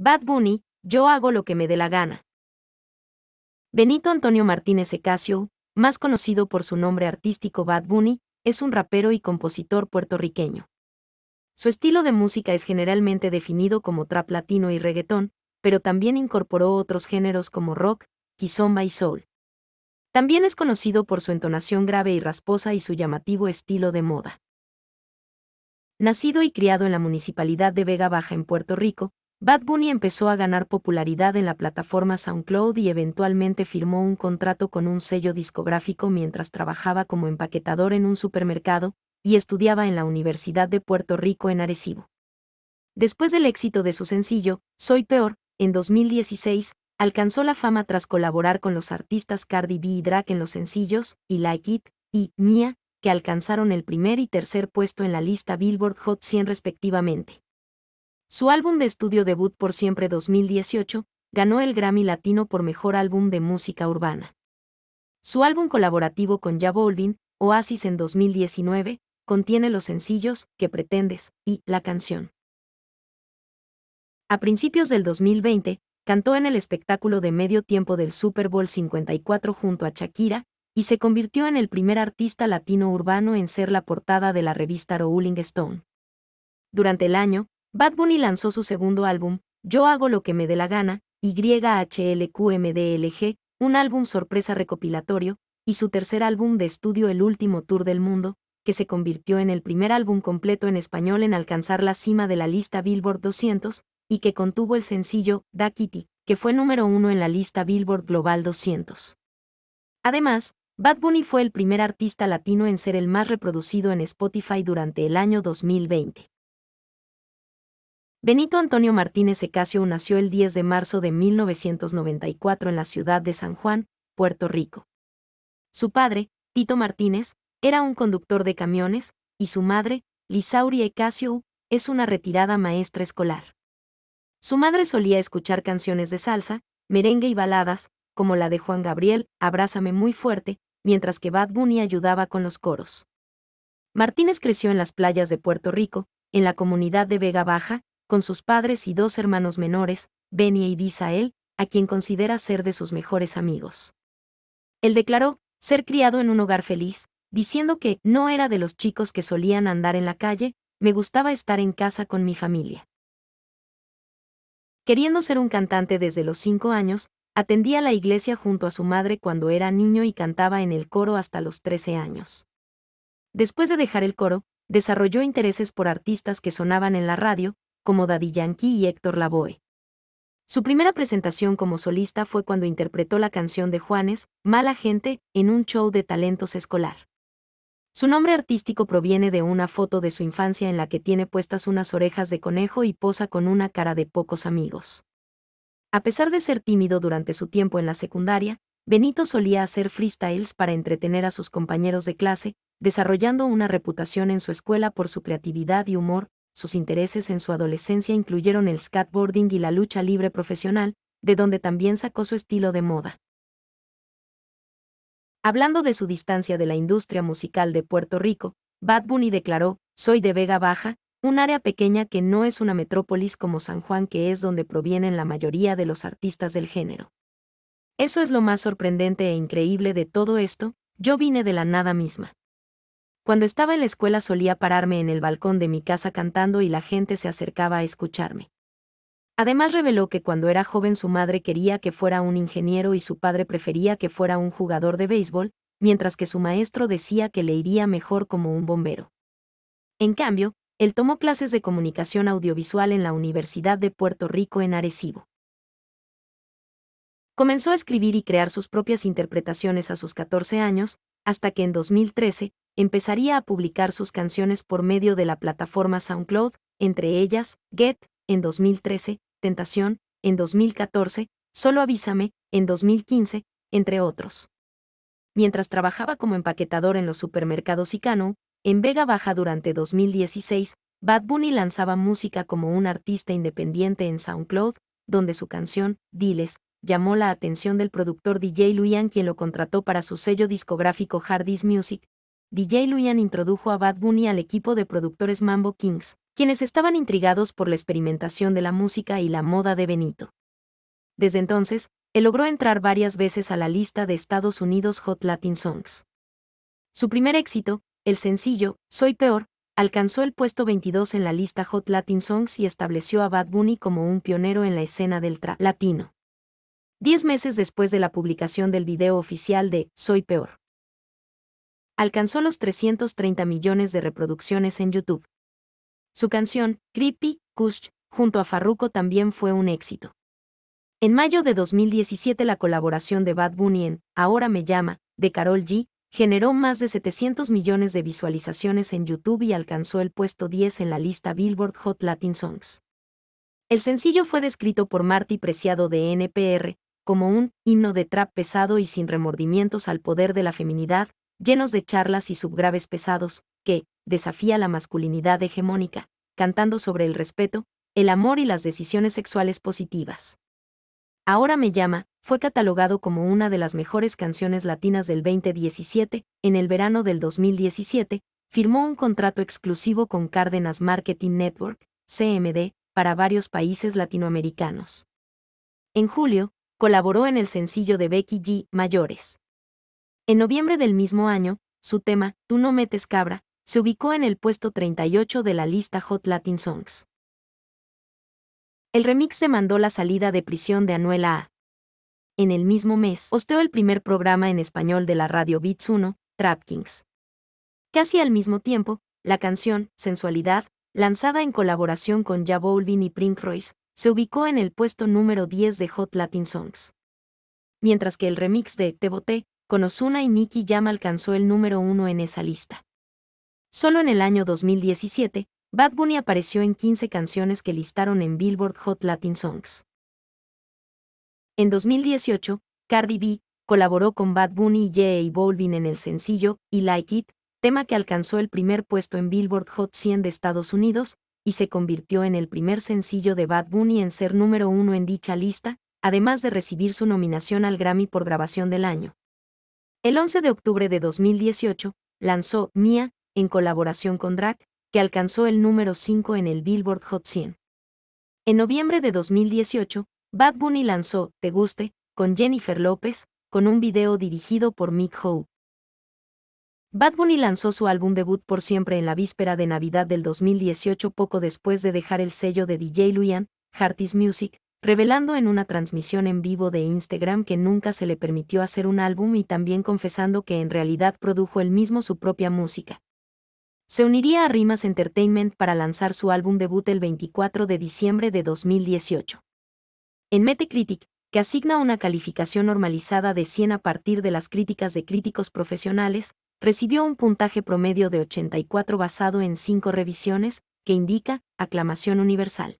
Bad Bunny, yo hago lo que me dé la gana. Benito Antonio Martínez Ecasio, más conocido por su nombre artístico Bad Bunny, es un rapero y compositor puertorriqueño. Su estilo de música es generalmente definido como trap latino y reggaetón, pero también incorporó otros géneros como rock, kizomba y soul. También es conocido por su entonación grave y rasposa y su llamativo estilo de moda. Nacido y criado en la municipalidad de Vega Baja en Puerto Rico, Bad Bunny empezó a ganar popularidad en la plataforma SoundCloud y eventualmente firmó un contrato con un sello discográfico mientras trabajaba como empaquetador en un supermercado y estudiaba en la Universidad de Puerto Rico en Arecibo. Después del éxito de su sencillo, Soy Peor, en 2016, alcanzó la fama tras colaborar con los artistas Cardi B y Drake en los sencillos, y Like It, y Mia, que alcanzaron el primer y tercer puesto en la lista Billboard Hot 100 respectivamente. Su álbum de estudio debut por siempre 2018 ganó el Grammy Latino por Mejor Álbum de Música Urbana. Su álbum colaborativo con Ya Oasis en 2019, contiene los sencillos Que pretendes y La canción. A principios del 2020, cantó en el espectáculo de medio tiempo del Super Bowl 54 junto a Shakira, y se convirtió en el primer artista latino urbano en ser la portada de la revista Rolling Stone. Durante el año, Bad Bunny lanzó su segundo álbum, Yo hago lo que me dé la gana, YHLQMDLG, un álbum sorpresa recopilatorio, y su tercer álbum de estudio El último tour del mundo, que se convirtió en el primer álbum completo en español en alcanzar la cima de la lista Billboard 200, y que contuvo el sencillo Da Kitty, que fue número uno en la lista Billboard Global 200. Además, Bad Bunny fue el primer artista latino en ser el más reproducido en Spotify durante el año 2020. Benito Antonio Martínez Ecasio nació el 10 de marzo de 1994 en la ciudad de San Juan, Puerto Rico. Su padre, Tito Martínez, era un conductor de camiones, y su madre, Lisauri Ecasio, es una retirada maestra escolar. Su madre solía escuchar canciones de salsa, merengue y baladas, como la de Juan Gabriel, Abrázame muy fuerte, mientras que Bad Bunny ayudaba con los coros. Martínez creció en las playas de Puerto Rico, en la comunidad de Vega Baja, con sus padres y dos hermanos menores, Benny y e Bisael, a quien considera ser de sus mejores amigos. Él declaró ser criado en un hogar feliz, diciendo que no era de los chicos que solían andar en la calle, me gustaba estar en casa con mi familia. Queriendo ser un cantante desde los cinco años, atendía la iglesia junto a su madre cuando era niño y cantaba en el coro hasta los 13 años. Después de dejar el coro, desarrolló intereses por artistas que sonaban en la radio, como Daddy Yankee y Héctor Lavoe. Su primera presentación como solista fue cuando interpretó la canción de Juanes, Mala Gente, en un show de talentos escolar. Su nombre artístico proviene de una foto de su infancia en la que tiene puestas unas orejas de conejo y posa con una cara de pocos amigos. A pesar de ser tímido durante su tiempo en la secundaria, Benito solía hacer freestyles para entretener a sus compañeros de clase, desarrollando una reputación en su escuela por su creatividad y humor, sus intereses en su adolescencia incluyeron el skateboarding y la lucha libre profesional, de donde también sacó su estilo de moda. Hablando de su distancia de la industria musical de Puerto Rico, Bad Bunny declaró, Soy de Vega Baja, un área pequeña que no es una metrópolis como San Juan que es donde provienen la mayoría de los artistas del género. Eso es lo más sorprendente e increíble de todo esto, yo vine de la nada misma. Cuando estaba en la escuela solía pararme en el balcón de mi casa cantando y la gente se acercaba a escucharme. Además reveló que cuando era joven su madre quería que fuera un ingeniero y su padre prefería que fuera un jugador de béisbol, mientras que su maestro decía que le iría mejor como un bombero. En cambio, él tomó clases de comunicación audiovisual en la Universidad de Puerto Rico en Arecibo. Comenzó a escribir y crear sus propias interpretaciones a sus 14 años, hasta que en 2013, empezaría a publicar sus canciones por medio de la plataforma SoundCloud, entre ellas Get, en 2013, Tentación, en 2014, Solo Avísame, en 2015, entre otros. Mientras trabajaba como empaquetador en los supermercados Icano, en Vega Baja durante 2016, Bad Bunny lanzaba música como un artista independiente en SoundCloud, donde su canción, Diles, llamó la atención del productor DJ Luian quien lo contrató para su sello discográfico Hardy's Music, DJ Luian introdujo a Bad Bunny al equipo de productores Mambo Kings, quienes estaban intrigados por la experimentación de la música y la moda de Benito. Desde entonces, él logró entrar varias veces a la lista de Estados Unidos Hot Latin Songs. Su primer éxito, el sencillo Soy Peor, alcanzó el puesto 22 en la lista Hot Latin Songs y estableció a Bad Bunny como un pionero en la escena del trap latino. Diez meses después de la publicación del video oficial de Soy Peor, alcanzó los 330 millones de reproducciones en YouTube. Su canción, Creepy, Kush, junto a Farruko también fue un éxito. En mayo de 2017 la colaboración de Bad Bunny en Ahora me llama, de Carol G, generó más de 700 millones de visualizaciones en YouTube y alcanzó el puesto 10 en la lista Billboard Hot Latin Songs. El sencillo fue descrito por Marty Preciado de NPR como un himno de trap pesado y sin remordimientos al poder de la feminidad, llenos de charlas y subgraves pesados, que desafía la masculinidad hegemónica, cantando sobre el respeto, el amor y las decisiones sexuales positivas. Ahora me llama fue catalogado como una de las mejores canciones latinas del 2017, en el verano del 2017, firmó un contrato exclusivo con Cárdenas Marketing Network, CMD, para varios países latinoamericanos. En julio, colaboró en el sencillo de Becky G. Mayores. En noviembre del mismo año, su tema, Tú no metes cabra, se ubicó en el puesto 38 de la lista Hot Latin Songs. El remix demandó la salida de prisión de Anuela A. En el mismo mes, hosteó el primer programa en español de la radio Beats 1, Trap Kings. Casi al mismo tiempo, la canción, Sensualidad, lanzada en colaboración con Jabolvin y Prince Royce, se ubicó en el puesto número 10 de Hot Latin Songs. Mientras que el remix de Te Boté con Ozuna y Nicky Jam alcanzó el número uno en esa lista. Solo en el año 2017, Bad Bunny apareció en 15 canciones que listaron en Billboard Hot Latin Songs. En 2018, Cardi B colaboró con Bad Bunny y J Bolvin en el sencillo y Like It, tema que alcanzó el primer puesto en Billboard Hot 100 de Estados Unidos, y se convirtió en el primer sencillo de Bad Bunny en ser número uno en dicha lista, además de recibir su nominación al Grammy por Grabación del Año. El 11 de octubre de 2018, lanzó Mia, en colaboración con Drake, que alcanzó el número 5 en el Billboard Hot 100. En noviembre de 2018, Bad Bunny lanzó Te Guste, con Jennifer López, con un video dirigido por Mick Howe. Bad Bunny lanzó su álbum debut por siempre en la víspera de Navidad del 2018 poco después de dejar el sello de DJ Luian, Hartis Music, revelando en una transmisión en vivo de Instagram que nunca se le permitió hacer un álbum y también confesando que en realidad produjo él mismo su propia música. Se uniría a Rimas Entertainment para lanzar su álbum debut el 24 de diciembre de 2018. En Metacritic, que asigna una calificación normalizada de 100 a partir de las críticas de críticos profesionales, recibió un puntaje promedio de 84 basado en 5 revisiones, que indica aclamación universal.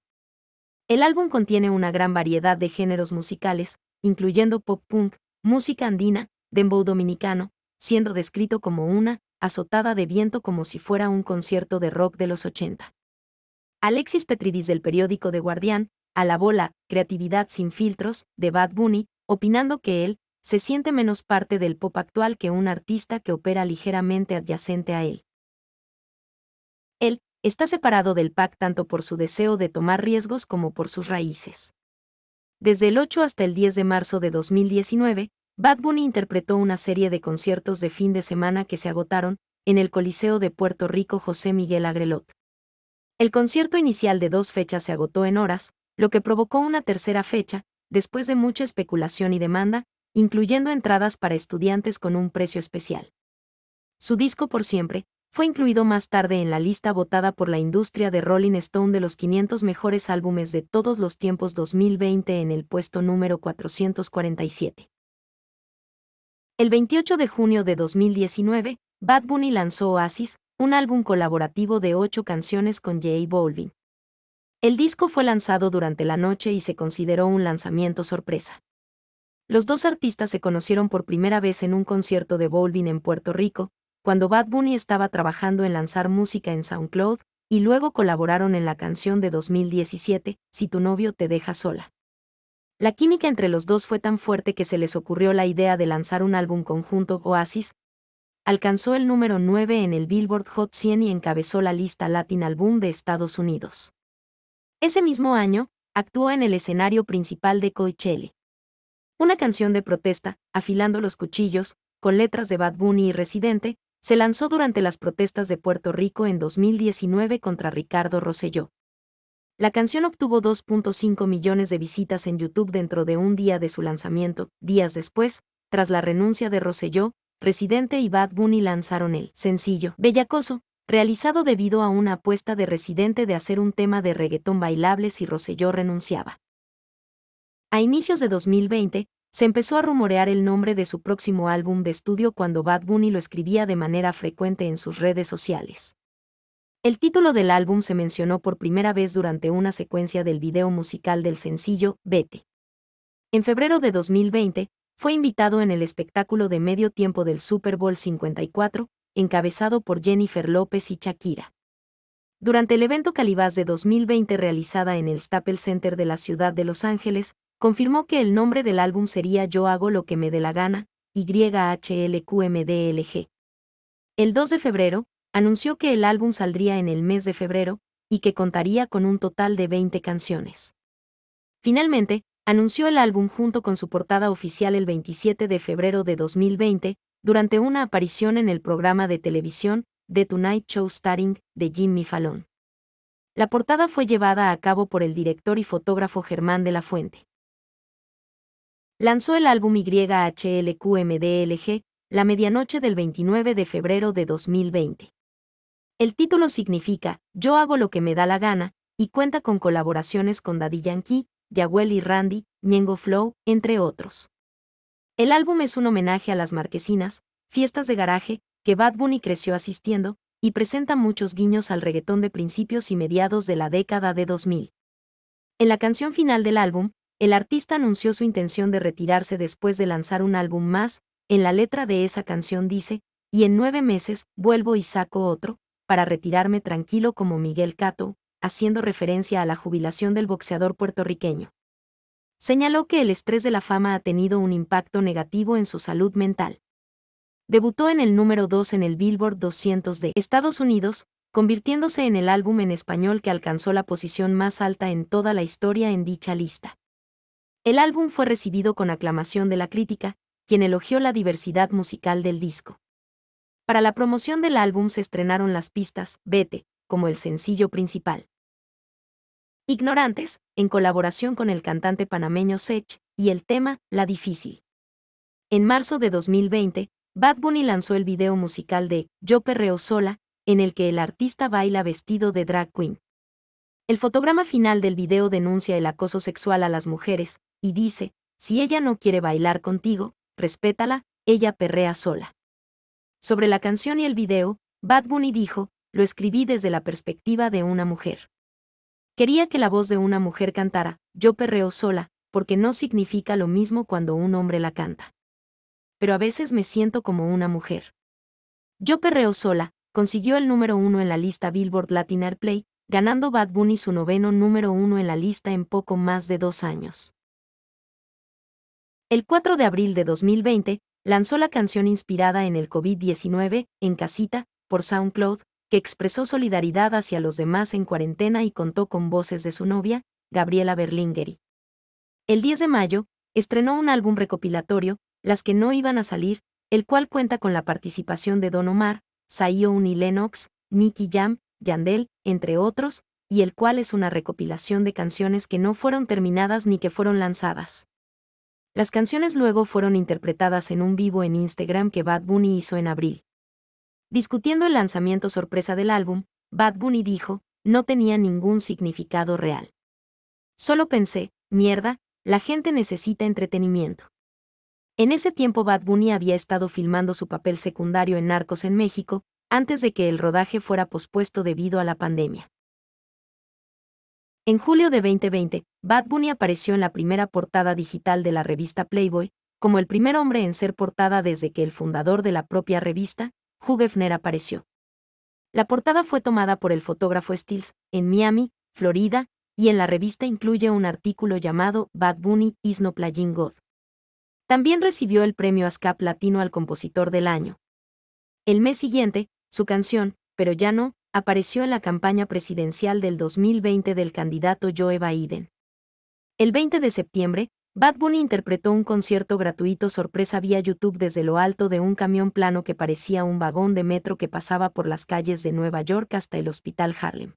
El álbum contiene una gran variedad de géneros musicales, incluyendo pop punk, música andina, dembow dominicano, siendo descrito como una azotada de viento como si fuera un concierto de rock de los 80. Alexis Petridis del periódico The Guardian alabó la creatividad sin filtros de Bad Bunny, opinando que él se siente menos parte del pop actual que un artista que opera ligeramente adyacente a él. Él está separado del PAC tanto por su deseo de tomar riesgos como por sus raíces. Desde el 8 hasta el 10 de marzo de 2019, Bad Bunny interpretó una serie de conciertos de fin de semana que se agotaron en el Coliseo de Puerto Rico José Miguel Agrelot. El concierto inicial de dos fechas se agotó en horas, lo que provocó una tercera fecha, después de mucha especulación y demanda, incluyendo entradas para estudiantes con un precio especial. Su disco por siempre, fue incluido más tarde en la lista votada por la industria de Rolling Stone de los 500 mejores álbumes de todos los tiempos 2020 en el puesto número 447. El 28 de junio de 2019, Bad Bunny lanzó Oasis, un álbum colaborativo de ocho canciones con J Bolvin El disco fue lanzado durante la noche y se consideró un lanzamiento sorpresa. Los dos artistas se conocieron por primera vez en un concierto de Balvin en Puerto Rico, cuando Bad Bunny estaba trabajando en lanzar música en SoundCloud, y luego colaboraron en la canción de 2017, Si tu novio te deja sola. La química entre los dos fue tan fuerte que se les ocurrió la idea de lanzar un álbum conjunto Oasis. Alcanzó el número 9 en el Billboard Hot 100 y encabezó la lista Latin Album de Estados Unidos. Ese mismo año, actuó en el escenario principal de Coachella. Una canción de protesta, afilando los cuchillos, con letras de Bad Bunny y Residente, se lanzó durante las protestas de Puerto Rico en 2019 contra Ricardo Rosselló. La canción obtuvo 2.5 millones de visitas en YouTube dentro de un día de su lanzamiento. Días después, tras la renuncia de Rosselló, Residente y Bad Bunny lanzaron el sencillo Bellacoso, realizado debido a una apuesta de Residente de hacer un tema de reggaetón bailable si Rosselló renunciaba. A inicios de 2020, se empezó a rumorear el nombre de su próximo álbum de estudio cuando Bad Bunny lo escribía de manera frecuente en sus redes sociales. El título del álbum se mencionó por primera vez durante una secuencia del video musical del sencillo Vete. En febrero de 2020, fue invitado en el espectáculo de medio tiempo del Super Bowl 54, encabezado por Jennifer López y Shakira. Durante el evento Calibás de 2020 realizada en el Staples Center de la ciudad de Los Ángeles, confirmó que el nombre del álbum sería Yo hago lo que me dé la gana, YHLQMDLG. El 2 de febrero, anunció que el álbum saldría en el mes de febrero, y que contaría con un total de 20 canciones. Finalmente, anunció el álbum junto con su portada oficial el 27 de febrero de 2020, durante una aparición en el programa de televisión The Tonight Show Starring de Jimmy Fallon. La portada fue llevada a cabo por el director y fotógrafo Germán de la Fuente lanzó el álbum YHLQMDLG, la medianoche del 29 de febrero de 2020. El título significa, Yo hago lo que me da la gana, y cuenta con colaboraciones con Daddy Yankee, Yahuel y Randy, Ñengo Flow, entre otros. El álbum es un homenaje a las marquesinas, fiestas de garaje, que Bad Bunny creció asistiendo, y presenta muchos guiños al reggaetón de principios y mediados de la década de 2000. En la canción final del álbum, el artista anunció su intención de retirarse después de lanzar un álbum más, en la letra de esa canción dice, y en nueve meses vuelvo y saco otro, para retirarme tranquilo como Miguel Cato, haciendo referencia a la jubilación del boxeador puertorriqueño. Señaló que el estrés de la fama ha tenido un impacto negativo en su salud mental. Debutó en el número 2 en el Billboard 200 de Estados Unidos, convirtiéndose en el álbum en español que alcanzó la posición más alta en toda la historia en dicha lista. El álbum fue recibido con aclamación de la crítica, quien elogió la diversidad musical del disco. Para la promoción del álbum se estrenaron las pistas Vete, como el sencillo principal. Ignorantes, en colaboración con el cantante panameño Sech, y el tema La Difícil. En marzo de 2020, Bad Bunny lanzó el video musical de Yo Perreo Sola, en el que el artista baila vestido de drag queen. El fotograma final del video denuncia el acoso sexual a las mujeres, y dice, si ella no quiere bailar contigo, respétala, ella perrea sola. Sobre la canción y el video, Bad Bunny dijo, lo escribí desde la perspectiva de una mujer. Quería que la voz de una mujer cantara, yo perreo sola, porque no significa lo mismo cuando un hombre la canta. Pero a veces me siento como una mujer. Yo perreo sola, consiguió el número uno en la lista Billboard Latin Airplay, ganando Bad Bunny su noveno número uno en la lista en poco más de dos años. El 4 de abril de 2020, lanzó la canción inspirada en el COVID-19, En Casita, por SoundCloud, que expresó solidaridad hacia los demás en cuarentena y contó con voces de su novia, Gabriela Berlingeri. El 10 de mayo, estrenó un álbum recopilatorio, Las que no iban a salir, el cual cuenta con la participación de Don Omar, Zion y Lennox, Nicky Jam, Yandel, entre otros, y el cual es una recopilación de canciones que no fueron terminadas ni que fueron lanzadas. Las canciones luego fueron interpretadas en un vivo en Instagram que Bad Bunny hizo en abril. Discutiendo el lanzamiento sorpresa del álbum, Bad Bunny dijo, no tenía ningún significado real. Solo pensé, mierda, la gente necesita entretenimiento. En ese tiempo Bad Bunny había estado filmando su papel secundario en Narcos en México, antes de que el rodaje fuera pospuesto debido a la pandemia. En julio de 2020, Bad Bunny apareció en la primera portada digital de la revista Playboy, como el primer hombre en ser portada desde que el fundador de la propia revista, Hugh Hefner, apareció. La portada fue tomada por el fotógrafo Stills, en Miami, Florida, y en la revista incluye un artículo llamado Bad Bunny is no playing God. También recibió el premio ASCAP Latino al Compositor del Año. El mes siguiente, su canción, Pero ya no, apareció en la campaña presidencial del 2020 del candidato Joe Biden. El 20 de septiembre, Bad Bunny interpretó un concierto gratuito sorpresa vía YouTube desde lo alto de un camión plano que parecía un vagón de metro que pasaba por las calles de Nueva York hasta el Hospital Harlem.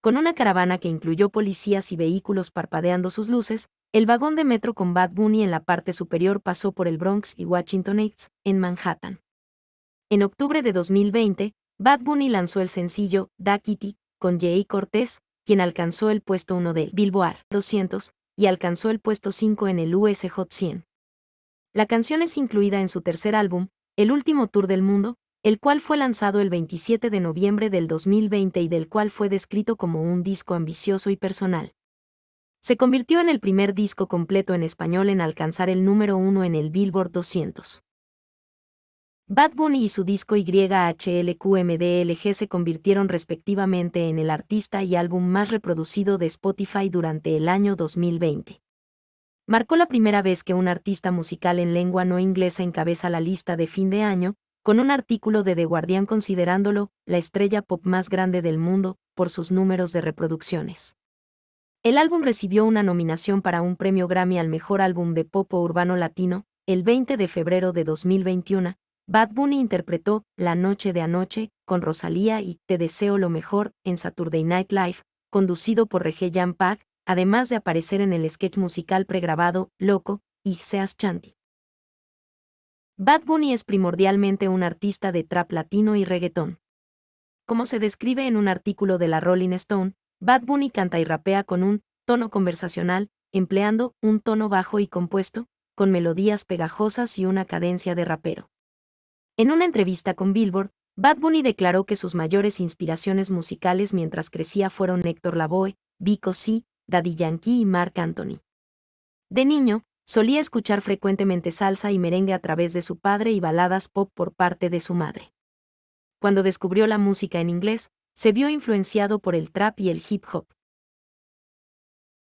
Con una caravana que incluyó policías y vehículos parpadeando sus luces, el vagón de metro con Bad Bunny en la parte superior pasó por el Bronx y Washington Heights, en Manhattan. En octubre de 2020, Bad Bunny lanzó el sencillo Da Kitty con Jay Cortés, quien alcanzó el puesto 1 del Billboard 200 y alcanzó el puesto 5 en el US Hot 100. La canción es incluida en su tercer álbum, El último tour del mundo, el cual fue lanzado el 27 de noviembre del 2020 y del cual fue descrito como un disco ambicioso y personal. Se convirtió en el primer disco completo en español en alcanzar el número uno en el Billboard 200. Bad Bunny y su disco YHLQMDLG se convirtieron respectivamente en el artista y álbum más reproducido de Spotify durante el año 2020. Marcó la primera vez que un artista musical en lengua no inglesa encabeza la lista de fin de año, con un artículo de The Guardian considerándolo la estrella pop más grande del mundo por sus números de reproducciones. El álbum recibió una nominación para un premio Grammy al mejor álbum de pop urbano latino el 20 de febrero de 2021, Bad Bunny interpretó La Noche de Anoche con Rosalía y Te Deseo lo Mejor en Saturday Night Live, conducido por Regé Jan además de aparecer en el sketch musical pregrabado Loco y Seas Chanti. Bad Bunny es primordialmente un artista de trap latino y reggaetón. Como se describe en un artículo de la Rolling Stone, Bad Bunny canta y rapea con un tono conversacional, empleando un tono bajo y compuesto, con melodías pegajosas y una cadencia de rapero. En una entrevista con Billboard, Bad Bunny declaró que sus mayores inspiraciones musicales mientras crecía fueron Héctor Lavoe, Vico C, Daddy Yankee y Mark Anthony. De niño, solía escuchar frecuentemente salsa y merengue a través de su padre y baladas pop por parte de su madre. Cuando descubrió la música en inglés, se vio influenciado por el trap y el hip hop.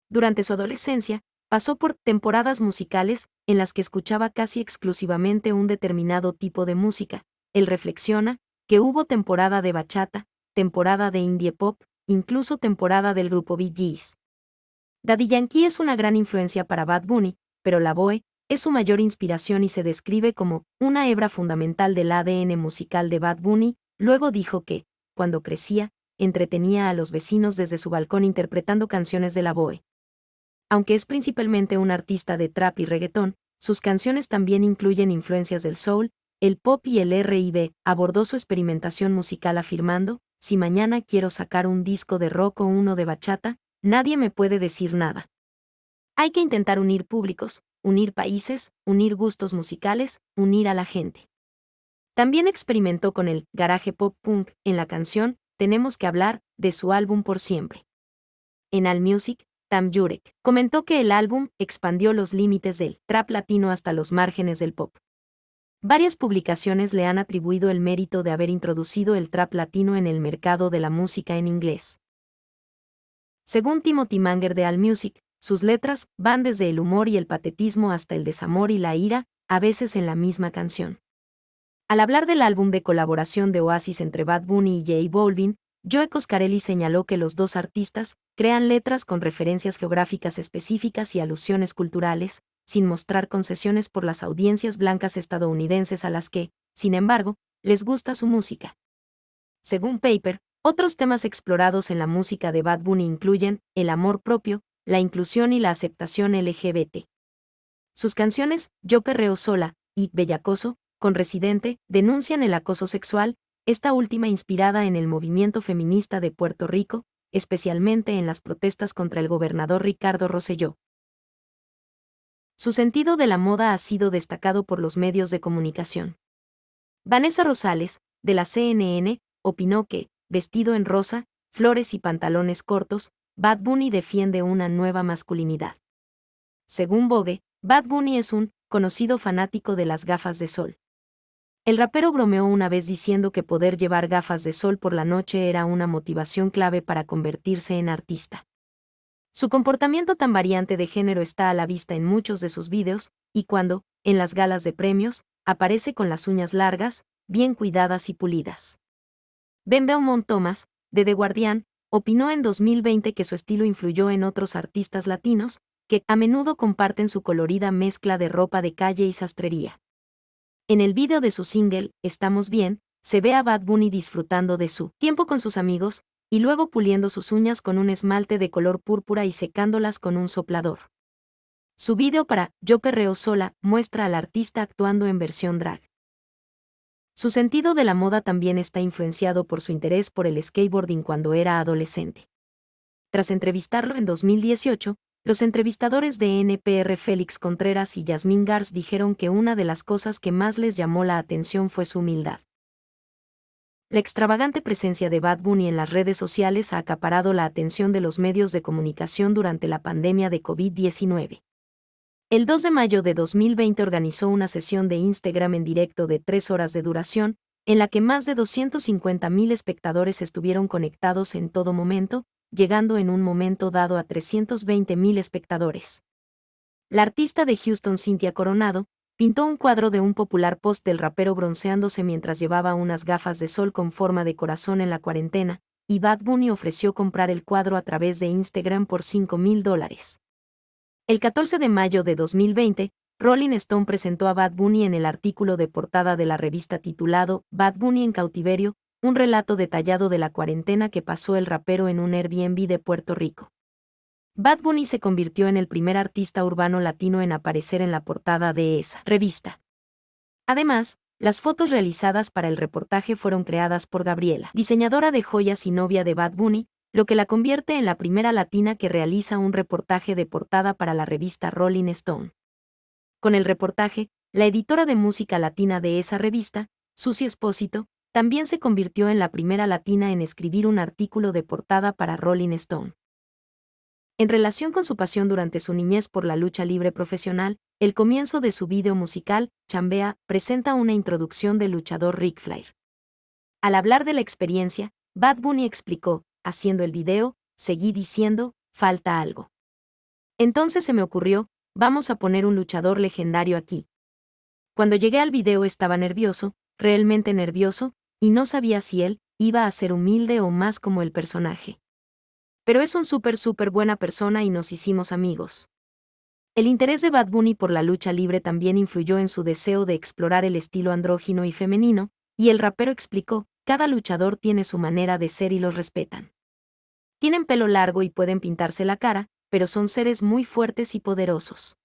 Durante su adolescencia, Pasó por temporadas musicales en las que escuchaba casi exclusivamente un determinado tipo de música. Él reflexiona que hubo temporada de bachata, temporada de indie pop, incluso temporada del grupo Bee Gees. Daddy Yankee es una gran influencia para Bad Bunny, pero la Boe es su mayor inspiración y se describe como una hebra fundamental del ADN musical de Bad Bunny. Luego dijo que, cuando crecía, entretenía a los vecinos desde su balcón interpretando canciones de la Boe. Aunque es principalmente un artista de trap y reggaetón, sus canciones también incluyen influencias del soul, el pop y el RB. Abordó su experimentación musical afirmando, si mañana quiero sacar un disco de rock o uno de bachata, nadie me puede decir nada. Hay que intentar unir públicos, unir países, unir gustos musicales, unir a la gente. También experimentó con el garaje pop punk en la canción Tenemos que hablar de su álbum Por Siempre. En Allmusic, Tam Jurek, comentó que el álbum expandió los límites del trap latino hasta los márgenes del pop. Varias publicaciones le han atribuido el mérito de haber introducido el trap latino en el mercado de la música en inglés. Según Timothy Manger de AllMusic, sus letras van desde el humor y el patetismo hasta el desamor y la ira, a veces en la misma canción. Al hablar del álbum de colaboración de Oasis entre Bad Bunny y Jay Bolvin, Joe Coscarelli señaló que los dos artistas crean letras con referencias geográficas específicas y alusiones culturales, sin mostrar concesiones por las audiencias blancas estadounidenses a las que, sin embargo, les gusta su música. Según Paper, otros temas explorados en la música de Bad Bunny incluyen el amor propio, la inclusión y la aceptación LGBT. Sus canciones, Yo Perreo Sola y Bellacoso, con Residente, denuncian el acoso sexual, esta última inspirada en el movimiento feminista de Puerto Rico, especialmente en las protestas contra el gobernador Ricardo Rosselló. Su sentido de la moda ha sido destacado por los medios de comunicación. Vanessa Rosales, de la CNN, opinó que, vestido en rosa, flores y pantalones cortos, Bad Bunny defiende una nueva masculinidad. Según Vogue, Bad Bunny es un conocido fanático de las gafas de sol. El rapero bromeó una vez diciendo que poder llevar gafas de sol por la noche era una motivación clave para convertirse en artista. Su comportamiento tan variante de género está a la vista en muchos de sus vídeos y cuando, en las galas de premios, aparece con las uñas largas, bien cuidadas y pulidas. Ben Beaumont Thomas, de The Guardian, opinó en 2020 que su estilo influyó en otros artistas latinos, que a menudo comparten su colorida mezcla de ropa de calle y sastrería. En el video de su single, Estamos Bien, se ve a Bad Bunny disfrutando de su tiempo con sus amigos, y luego puliendo sus uñas con un esmalte de color púrpura y secándolas con un soplador. Su video para Yo Perreo Sola muestra al artista actuando en versión drag. Su sentido de la moda también está influenciado por su interés por el skateboarding cuando era adolescente. Tras entrevistarlo en 2018, los entrevistadores de NPR Félix Contreras y Yasmín Gars dijeron que una de las cosas que más les llamó la atención fue su humildad. La extravagante presencia de Bad Bunny en las redes sociales ha acaparado la atención de los medios de comunicación durante la pandemia de COVID-19. El 2 de mayo de 2020 organizó una sesión de Instagram en directo de tres horas de duración, en la que más de 250.000 espectadores estuvieron conectados en todo momento, llegando en un momento dado a mil espectadores. La artista de Houston Cynthia Coronado pintó un cuadro de un popular post del rapero bronceándose mientras llevaba unas gafas de sol con forma de corazón en la cuarentena, y Bad Bunny ofreció comprar el cuadro a través de Instagram por 5 mil dólares. El 14 de mayo de 2020, Rolling Stone presentó a Bad Bunny en el artículo de portada de la revista titulado Bad Bunny en cautiverio, un relato detallado de la cuarentena que pasó el rapero en un Airbnb de Puerto Rico. Bad Bunny se convirtió en el primer artista urbano latino en aparecer en la portada de esa revista. Además, las fotos realizadas para el reportaje fueron creadas por Gabriela, diseñadora de joyas y novia de Bad Bunny, lo que la convierte en la primera latina que realiza un reportaje de portada para la revista Rolling Stone. Con el reportaje, la editora de música latina de esa revista, Susie Espósito, también se convirtió en la primera latina en escribir un artículo de portada para Rolling Stone. En relación con su pasión durante su niñez por la lucha libre profesional, el comienzo de su video musical, Chambea, presenta una introducción del luchador Rick Flair. Al hablar de la experiencia, Bad Bunny explicó, haciendo el video, seguí diciendo, falta algo. Entonces se me ocurrió, vamos a poner un luchador legendario aquí. Cuando llegué al video estaba nervioso, realmente nervioso, y no sabía si él iba a ser humilde o más como el personaje. Pero es un súper súper buena persona y nos hicimos amigos. El interés de Bad Bunny por la lucha libre también influyó en su deseo de explorar el estilo andrógino y femenino, y el rapero explicó, cada luchador tiene su manera de ser y los respetan. Tienen pelo largo y pueden pintarse la cara, pero son seres muy fuertes y poderosos.